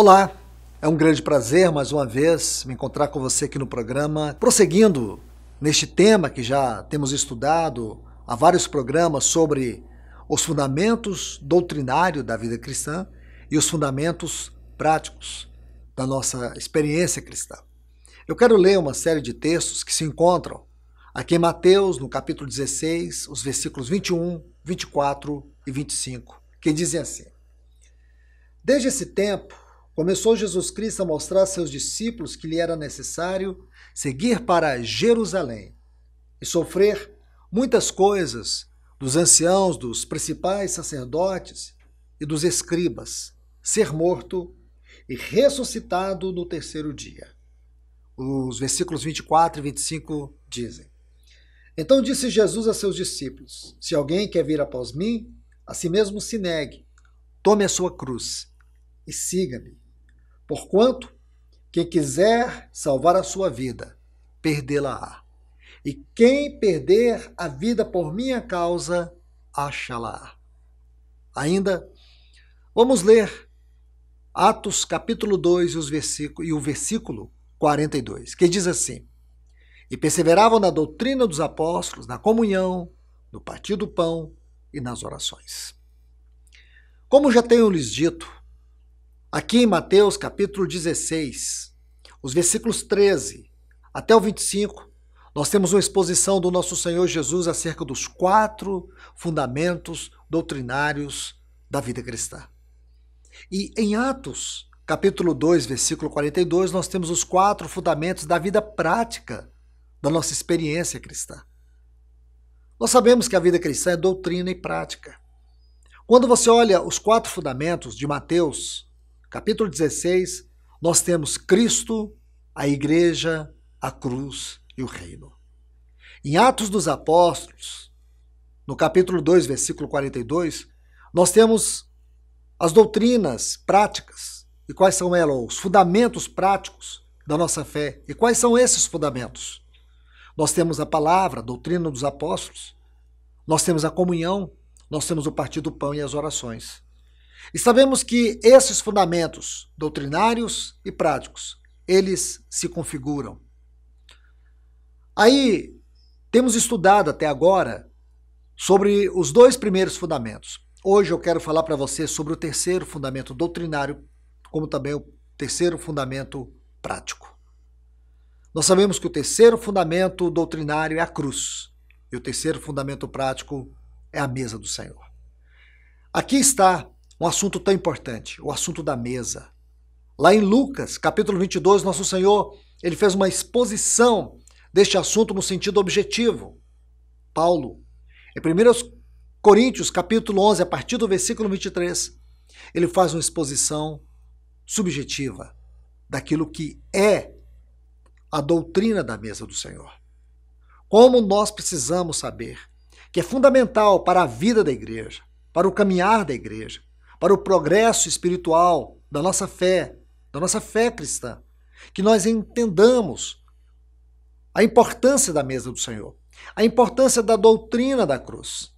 Olá, é um grande prazer mais uma vez me encontrar com você aqui no programa, prosseguindo neste tema que já temos estudado há vários programas sobre os fundamentos doutrinários da vida cristã e os fundamentos práticos da nossa experiência cristã. Eu quero ler uma série de textos que se encontram aqui em Mateus, no capítulo 16, os versículos 21, 24 e 25, que dizem assim: Desde esse tempo começou Jesus Cristo a mostrar a seus discípulos que lhe era necessário seguir para Jerusalém e sofrer muitas coisas dos anciãos, dos principais sacerdotes e dos escribas, ser morto e ressuscitado no terceiro dia. Os versículos 24 e 25 dizem: Então disse Jesus a seus discípulos: Se alguém quer vir após mim, a si mesmo se negue, tome a sua cruz e siga-me. Porquanto, quem quiser salvar a sua vida, perdê-la-á. E quem perder a vida por minha causa, achá-la. Ainda, vamos ler Atos capítulo 2 e, os versículo, e o versículo 42, que diz assim: E perseveravam na doutrina dos apóstolos, na comunhão, no partir do pão e nas orações. Como já tenho lhes dito, Aqui em Mateus capítulo 16, os versículos 13 até o 25, nós temos uma exposição do nosso Senhor Jesus acerca dos quatro fundamentos doutrinários da vida cristã. E em Atos, capítulo 2, versículo 42, nós temos os quatro fundamentos da vida prática da nossa experiência cristã. Nós sabemos que a vida cristã é doutrina e prática. Quando você olha os quatro fundamentos de Mateus, capítulo 16, nós temos Cristo, a igreja, a cruz e o reino. Em Atos dos Apóstolos, no capítulo 2, versículo 42, nós temos as doutrinas práticas. E quais são elas? Os fundamentos práticos da nossa fé. E quais são esses fundamentos? Nós temos a palavra, a doutrina dos apóstolos, nós temos a comunhão, nós temos o partir do pão e as orações. E sabemos que esses fundamentos doutrinários e práticos, eles se configuram. Aí temos estudado até agora sobre os dois primeiros fundamentos. Hoje eu quero falar para você sobre o terceiro fundamento doutrinário, como também o terceiro fundamento prático. Nós sabemos que o terceiro fundamento doutrinário é a cruz e o terceiro fundamento prático é a mesa do Senhor. Aqui está um assunto tão importante, o assunto da mesa. Lá em Lucas, capítulo 22, nosso Senhor, ele fez uma exposição deste assunto no sentido objetivo. Paulo, em 1 Coríntios, capítulo 11, a partir do versículo 23, ele faz uma exposição subjetiva daquilo que é a doutrina da mesa do Senhor. Como nós precisamos saber que é fundamental para a vida da igreja, para o caminhar da igreja, para o progresso espiritual da nossa fé, da nossa fé cristã. Que nós entendamos a importância da mesa do Senhor, a importância da doutrina da cruz.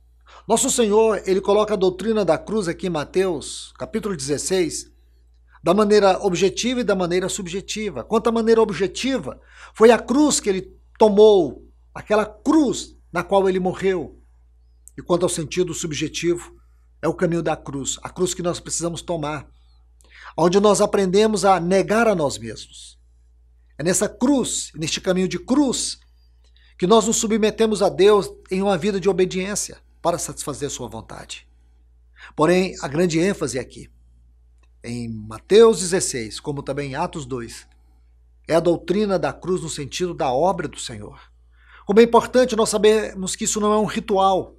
Nosso Senhor, ele coloca a doutrina da cruz aqui em Mateus, capítulo 16, da maneira objetiva e da maneira subjetiva. Quanto à maneira objetiva, foi a cruz que ele tomou, aquela cruz na qual ele morreu. E quanto ao sentido subjetivo, é o caminho da cruz, a cruz que nós precisamos tomar, onde nós aprendemos a negar a nós mesmos. É nessa cruz, neste caminho de cruz, que nós nos submetemos a Deus em uma vida de obediência para satisfazer a sua vontade. Porém, a grande ênfase é aqui, em Mateus 16, como também em Atos 2, é a doutrina da cruz no sentido da obra do Senhor. Como é importante nós sabermos que isso não é um ritual,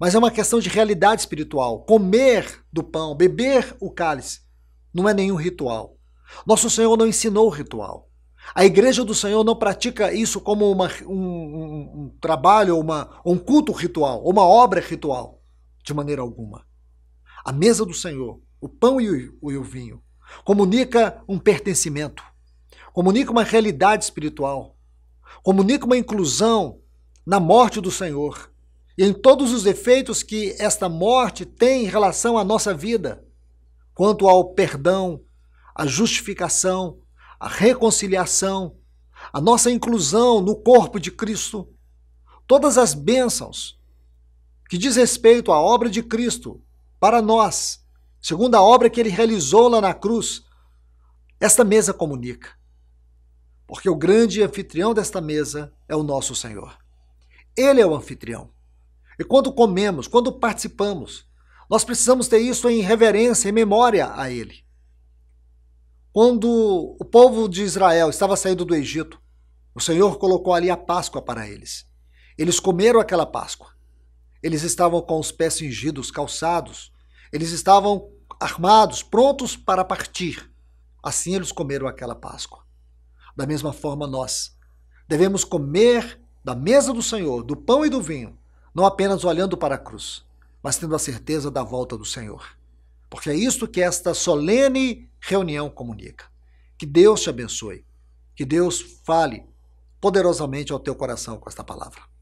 mas é uma questão de realidade espiritual. Comer do pão, beber o cálice, não é nenhum ritual. Nosso Senhor não ensinou ritual. A igreja do Senhor não pratica isso como uma, um, um, um, trabalho, uma, um culto ritual, uma obra ritual, de maneira alguma. A mesa do Senhor, o pão e o, e o vinho, comunica um pertencimento, comunica uma realidade espiritual, comunica uma inclusão na morte do Senhor e em todos os efeitos que esta morte tem em relação à nossa vida, quanto ao perdão, à justificação, à reconciliação, à nossa inclusão no corpo de Cristo, todas as bênçãos que diz respeito à obra de Cristo para nós, segundo a obra que ele realizou lá na cruz, esta mesa comunica. Porque o grande anfitrião desta mesa é o nosso Senhor. Ele é o anfitrião. E quando comemos, quando participamos, nós precisamos ter isso em reverência, em memória a Ele. Quando o povo de Israel estava saindo do Egito, o Senhor colocou ali a Páscoa para eles. Eles comeram aquela Páscoa. Eles estavam com os pés cingidos, calçados. Eles estavam armados, prontos para partir. Assim eles comeram aquela Páscoa. Da mesma forma, nós devemos comer da mesa do Senhor, do pão e do vinho, não apenas olhando para a cruz, mas tendo a certeza da volta do Senhor. Porque é isto que esta solene reunião comunica. Que Deus te abençoe, que Deus fale poderosamente ao teu coração com esta palavra.